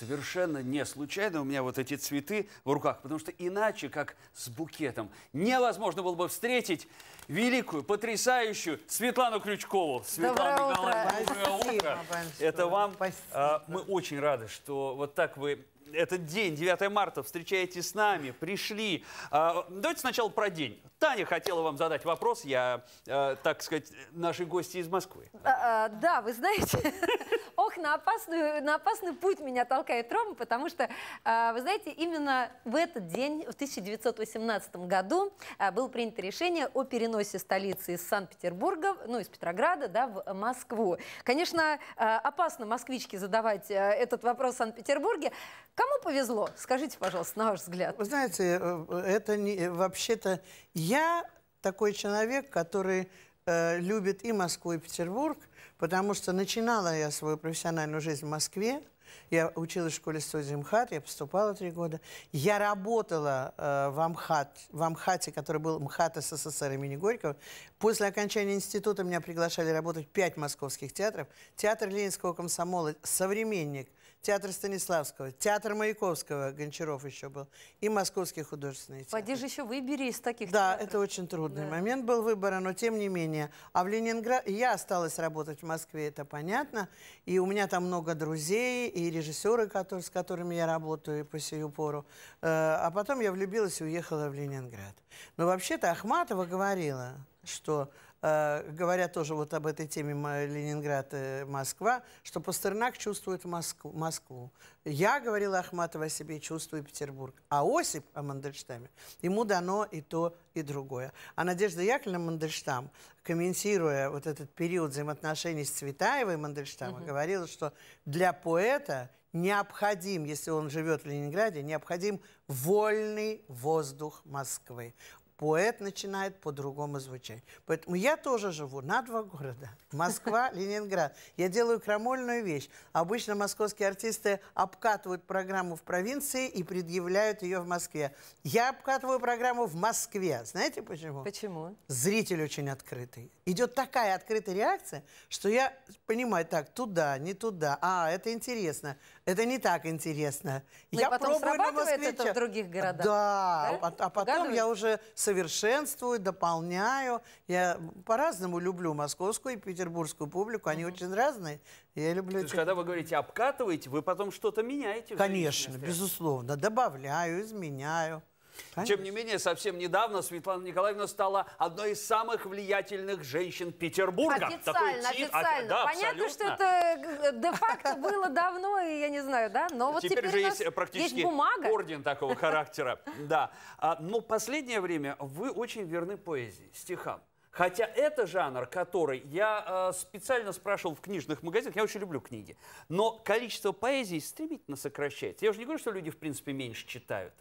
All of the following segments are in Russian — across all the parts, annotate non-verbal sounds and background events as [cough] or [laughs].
совершенно не случайно у меня вот эти цветы в руках, потому что иначе, как с букетом, невозможно было бы встретить великую, потрясающую Светлану Крючкову. Светлана Доброе Николаевна, доброе утро. Это вам. Спасибо. А, мы очень рады, что вот так вы этот день, 9 марта, встречаете с нами, пришли. А, давайте сначала про день. Таня хотела вам задать вопрос, я, э, так сказать, наши гости из Москвы. А, а, да, вы знаете, [laughs] ох, на, опасную, на опасный путь меня толкает Рома, потому что, вы знаете, именно в этот день, в 1918 году, было принято решение о переносе столицы из Санкт-Петербурга, ну, из Петрограда, да, в Москву. Конечно, опасно москвичке задавать э, этот вопрос в Санкт-Петербурге. Кому повезло? Скажите, пожалуйста, на ваш взгляд. Вы знаете, э, э, это не э, вообще-то я такой человек, который э, любит и Москву, и Петербург, потому что начинала я свою профессиональную жизнь в Москве. Я училась в школе студии МХАТ, я поступала три года. Я работала э, в МХАТ, в Амхате, который был МХАТ СССР имени Горького. После окончания института меня приглашали работать в пять московских театров. Театр Ленинского комсомола «Современник», театр Станиславского, театр Маяковского, Гончаров еще был, и Московский художественный театр. Поди же еще выбери из таких Да, театров. это очень трудный да. момент был выбора, но тем не менее. А в Ленинград я осталась работать в Москве, это понятно, и у меня там много друзей, и режиссеры, которые, с которыми я работаю по сию пору. Э, а потом я влюбилась и уехала в Ленинград. Но вообще-то Ахматова говорила, что Э, говоря тоже вот об этой теме Ленинград и э, Москва, что Пастернак чувствует Москву. Я говорила Ахматова о себе, чувствую Петербург. А Осип о Мандельштаме, ему дано и то, и другое. А Надежда Яковлевна Мандельштам, комментируя вот этот период взаимоотношений с Цветаевой Мандельштама, угу. говорила, что для поэта необходим, если он живет в Ленинграде, необходим вольный воздух Москвы поэт начинает по-другому звучать. Поэтому я тоже живу на два города. Москва, [laughs] Ленинград. Я делаю крамольную вещь. Обычно московские артисты обкатывают программу в провинции и предъявляют ее в Москве. Я обкатываю программу в Москве. Знаете почему? Почему? Зритель очень открытый. Идет такая открытая реакция, что я понимаю, так, туда, не туда. А, это интересно это не так интересно. Но ну я и потом пробую это в других городах. Да, да? А, а потом Угадываешь? я уже совершенствую, дополняю. Я по-разному люблю московскую и петербургскую публику, они угу. очень разные. Я люблю... То есть, когда вы говорите «обкатываете», вы потом что-то меняете? Конечно, безусловно. Добавляю, изменяю. Конечно. Тем не менее, совсем недавно Светлана Николаевна стала одной из самых влиятельных женщин Петербурга. Официально, Такой тип, официально. От, а, да, Понятно, абсолютно. что это э, де-факто было давно, и я не знаю, да? Но вот теперь, теперь же э, есть практически есть бумага. орден такого характера. Да. А, но ну, последнее время вы очень верны поэзии, стихам. Хотя это жанр, который я э, специально спрашивал в книжных магазинах, я очень люблю книги, но количество поэзии стремительно сокращается. Я уже не говорю, что люди, в принципе, меньше читают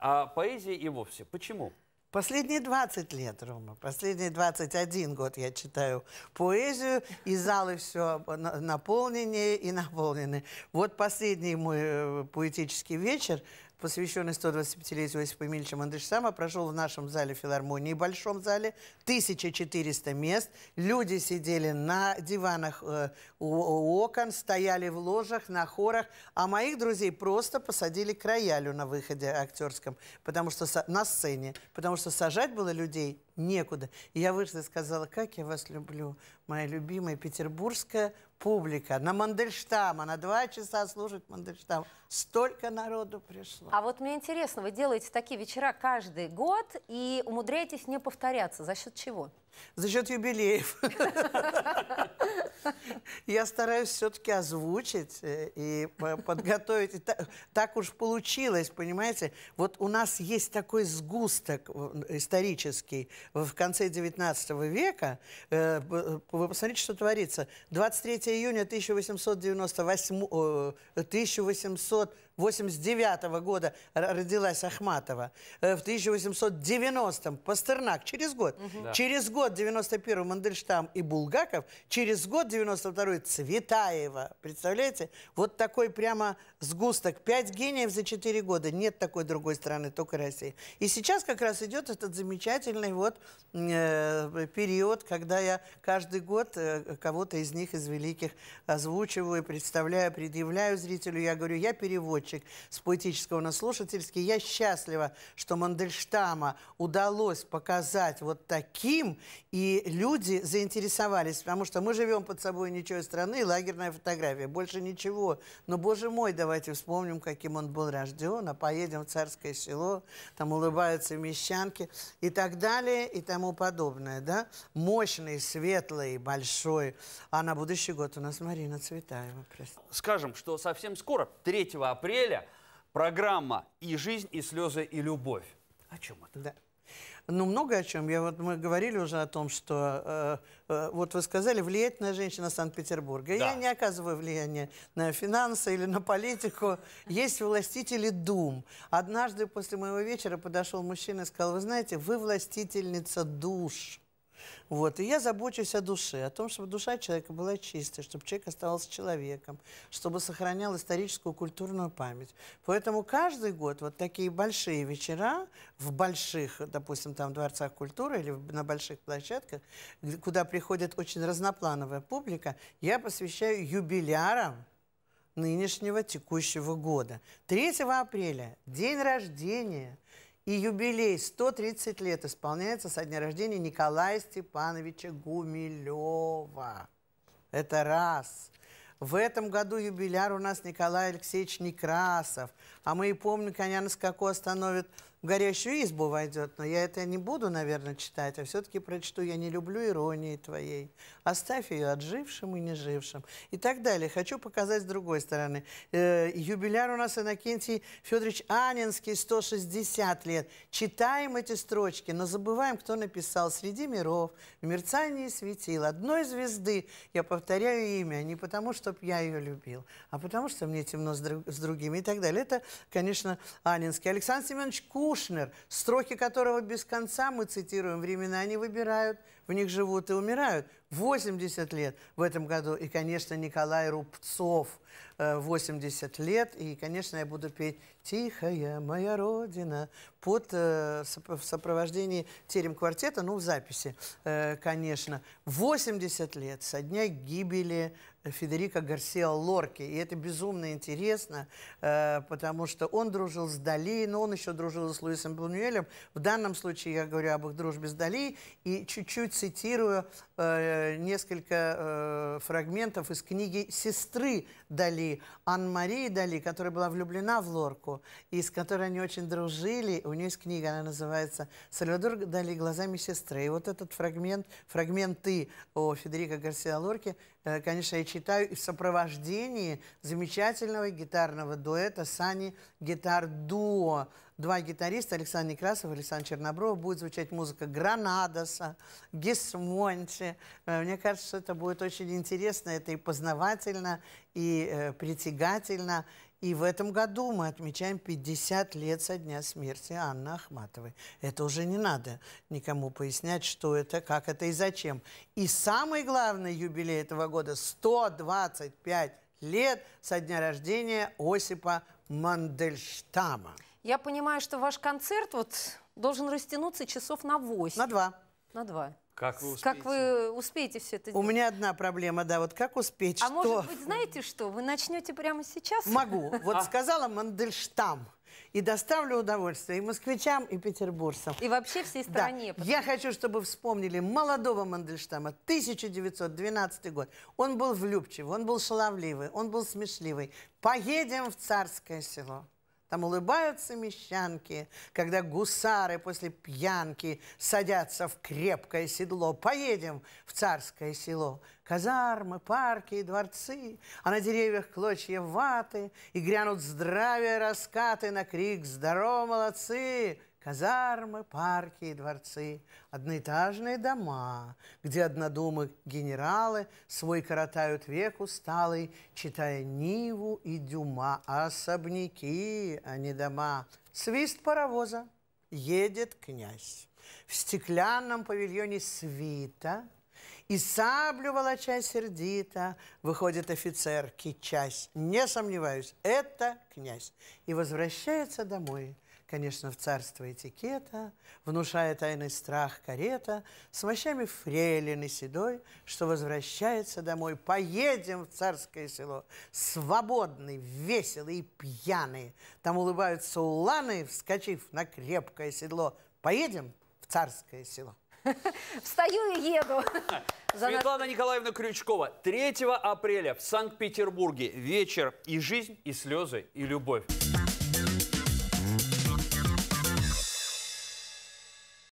а поэзии и вовсе. Почему? Последние 20 лет, Рома, последние 21 год я читаю поэзию, и залы все наполнены и наполнены. Вот последний мой э, поэтический вечер посвященный 125-летию Иосифа Емельевича Мандельштама, прошел в нашем зале филармонии, большом зале, 1400 мест. Люди сидели на диванах э, у окон, стояли в ложах, на хорах, а моих друзей просто посадили к роялю на выходе актерском, потому что на сцене, потому что сажать было людей некуда. И я вышла и сказала, как я вас люблю, моя любимая петербургская публика. На Мандельштама, на два часа служит Мандельштам. Столько народу пришло. А вот мне интересно, вы делаете такие вечера каждый год и умудряетесь не повторяться. За счет чего? За счет юбилеев. [laughs] я стараюсь все-таки озвучить э, и э, подготовить. И так, так уж получилось, понимаете? Вот у нас есть такой сгусток э, исторический в конце 19 века. Вы посмотрите, что творится. 23 июня 1898, 1800 89 -го года родилась Ахматова. Э, в 1890-м Пастернак, через год. Угу. Да. Через год 91-й Мандельштам и Булгаков. Через год 92-й Цветаева. Представляете? Вот такой прямо сгусток. Пять гениев за четыре года. Нет такой другой страны, только Россия. И сейчас как раз идет этот замечательный вот э, период, когда я каждый год э, кого-то из них, из великих, озвучиваю, представляю, предъявляю зрителю. Я говорю, я переводчик перерывчик с поэтического на слушательский. Я счастлива, что Мандельштама удалось показать вот таким, и люди заинтересовались, потому что мы живем под собой ничего страны, лагерная фотография, больше ничего. Но, боже мой, давайте вспомним, каким он был рожден, а поедем в царское село, там улыбаются мещанки и так далее и тому подобное, да? Мощный, светлый, большой. А на будущий год у нас Марина Цветаева. Скажем, что совсем скоро, 3 апреля, апреля программа «И жизнь, и слезы, и любовь». О чем это? Да. Ну, много о чем. Я, вот, мы говорили уже о том, что, э, э, вот вы сказали, влиятельная женщина Санкт-Петербурга. Да. Я не оказываю влияния на финансы или на политику. Есть властители дум. Однажды после моего вечера подошел мужчина и сказал, вы знаете, вы властительница душ. Вот. И я забочусь о душе, о том, чтобы душа человека была чистой, чтобы человек оставался человеком, чтобы сохранял историческую культурную память. Поэтому каждый год вот такие большие вечера в больших, допустим, там дворцах культуры или на больших площадках, куда приходит очень разноплановая публика, я посвящаю юбилярам нынешнего текущего года. 3 апреля, день рождения – и юбилей 130 лет исполняется со дня рождения Николая Степановича Гумилева. Это раз. В этом году юбиляр у нас Николай Алексеевич Некрасов. А мы и помним, конечно, с какой остановит в горящую избу войдет, но я это не буду, наверное, читать, а все-таки прочту «Я не люблю иронии твоей», «Оставь ее отжившим и нежившим» и так далее. Хочу показать с другой стороны. Э, юбиляр у нас Иннокентий Федорович Анинский, 160 лет. Читаем эти строчки, но забываем, кто написал «Среди миров», «В мерцании светил», «Одной звезды». Я повторяю имя не потому, чтобы я ее любил, а потому, что мне темно с, друг, с другими и так далее. Это, конечно, Анинский. Александр Семенович Ку Кушнер, строки которого без конца мы цитируем, времена они выбирают, в них живут и умирают. 80 лет в этом году. И, конечно, Николай Рубцов 80 э, лет. И, конечно, я буду петь «Тихая моя родина» под, э, в сопровождении терем-квартета, ну, в записи, э, конечно. 80 лет со дня гибели Федерика Гарсиа Лорки. И это безумно интересно, потому что он дружил с Дали, но он еще дружил с Луисом Бунюэлем. В данном случае я говорю об их дружбе с Дали и чуть-чуть цитирую Э, несколько э, фрагментов из книги сестры Дали, Ан марии Дали, которая была влюблена в Лорку, и с которой они очень дружили. У нее есть книга, она называется «Сальвадор Дали глазами сестры». И вот этот фрагмент, фрагменты о Федерико Гарсиа Лорке Э, конечно, я читаю и в сопровождении замечательного гитарного дуэта Сани Гитар Дуо. Два гитариста, Александр Некрасов и Александр Чернобров, будет звучать музыка Гранадоса, Гисмонти. Э, мне кажется, что это будет очень интересно, это и познавательно, и э, притягательно, и в этом году мы отмечаем 50 лет со дня смерти Анны Ахматовой. Это уже не надо никому пояснять, что это, как это и зачем. И самый главный юбилей этого года – 125 лет со дня рождения Осипа Мандельштама. Я понимаю, что ваш концерт вот должен растянуться часов на 8. На 2. На 2. Как вы успеете? Как вы успеете все это сделать? У меня одна проблема, да, вот как успеть? А что? может быть, знаете что, вы начнете прямо сейчас? Могу. [laughs] Вот а? сказала Мандельштам. И доставлю удовольствие и москвичам, и петербуржцам. И вообще всей стране. Да. Я хочу, чтобы вспомнили молодого Мандельштама, 1912 год. Он был влюбчивый, он был шаловливый, он был смешливый. Поедем в царское село. Там улыбаются мещанки, когда гусары после пьянки садятся в крепкое седло. Поедем в царское село. Казармы, парки и дворцы, а на деревьях клочья ваты, и грянут здравия раскаты на крик «Здорово, молодцы!» казармы, парки и дворцы, одноэтажные дома, где однодумы генералы свой коротают век усталый, читая Ниву и Дюма, а особняки, а не дома. Свист паровоза, едет князь. В стеклянном павильоне свита – и саблю волоча сердито выходит офицер, кичась. Не сомневаюсь, это князь. И возвращается домой – конечно, в царство этикета, Внушая тайный страх карета, С мощами фрейлины седой, Что возвращается домой. Поедем в царское село, Свободный, веселый и пьяный. Там улыбаются уланы, Вскочив на крепкое седло. Поедем в царское село. [laughs] Встаю и еду. [laughs] Светлана Николаевна Крючкова. 3 апреля в Санкт-Петербурге. Вечер и жизнь, и слезы, и любовь.